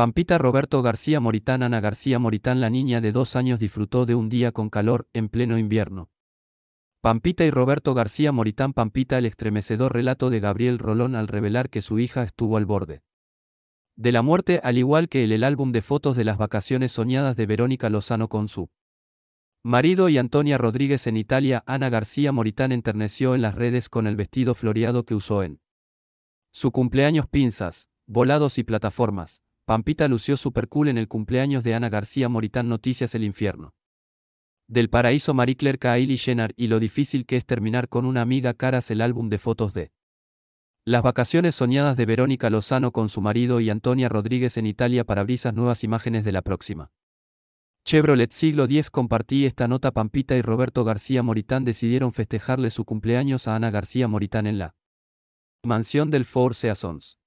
Pampita Roberto García Moritán Ana García Moritán la niña de dos años disfrutó de un día con calor en pleno invierno. Pampita y Roberto García Moritán Pampita el estremecedor relato de Gabriel Rolón al revelar que su hija estuvo al borde. De la muerte al igual que el, el álbum de fotos de las vacaciones soñadas de Verónica Lozano con su marido y Antonia Rodríguez en Italia Ana García Moritán enterneció en las redes con el vestido floreado que usó en su cumpleaños pinzas, volados y plataformas, Pampita lució super cool en el cumpleaños de Ana García Moritán Noticias El Infierno. Del paraíso Marie Claire Ailey Jenner y lo difícil que es terminar con una amiga caras el álbum de fotos de las vacaciones soñadas de Verónica Lozano con su marido y Antonia Rodríguez en Italia para brisas nuevas imágenes de la próxima. Chevrolet Siglo X compartí esta nota Pampita y Roberto García Moritán decidieron festejarle su cumpleaños a Ana García Moritán en la mansión del Four Seasons.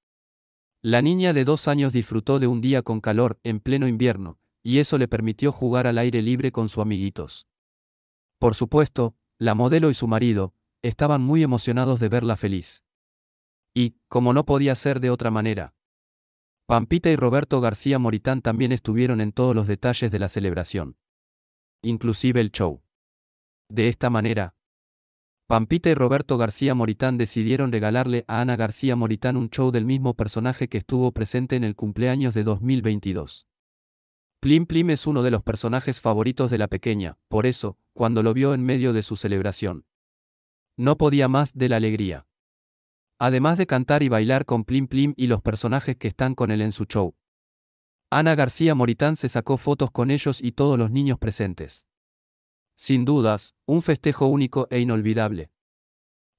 La niña de dos años disfrutó de un día con calor, en pleno invierno, y eso le permitió jugar al aire libre con sus amiguitos. Por supuesto, la modelo y su marido, estaban muy emocionados de verla feliz. Y, como no podía ser de otra manera, Pampita y Roberto García Moritán también estuvieron en todos los detalles de la celebración. Inclusive el show. De esta manera, Pampita y Roberto García Moritán decidieron regalarle a Ana García Moritán un show del mismo personaje que estuvo presente en el cumpleaños de 2022. Plim Plim es uno de los personajes favoritos de la pequeña, por eso, cuando lo vio en medio de su celebración. No podía más de la alegría. Además de cantar y bailar con Plim Plim y los personajes que están con él en su show. Ana García Moritán se sacó fotos con ellos y todos los niños presentes sin dudas, un festejo único e inolvidable.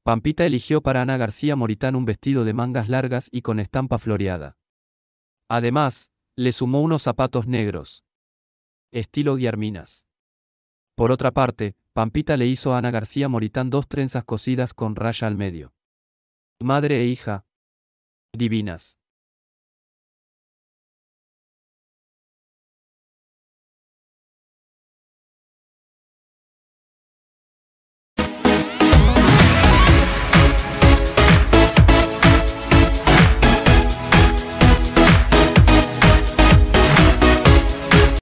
Pampita eligió para Ana García Moritán un vestido de mangas largas y con estampa floreada. Además, le sumó unos zapatos negros. Estilo Guiarminas. Por otra parte, Pampita le hizo a Ana García Moritán dos trenzas cosidas con raya al medio. Madre e hija. Divinas.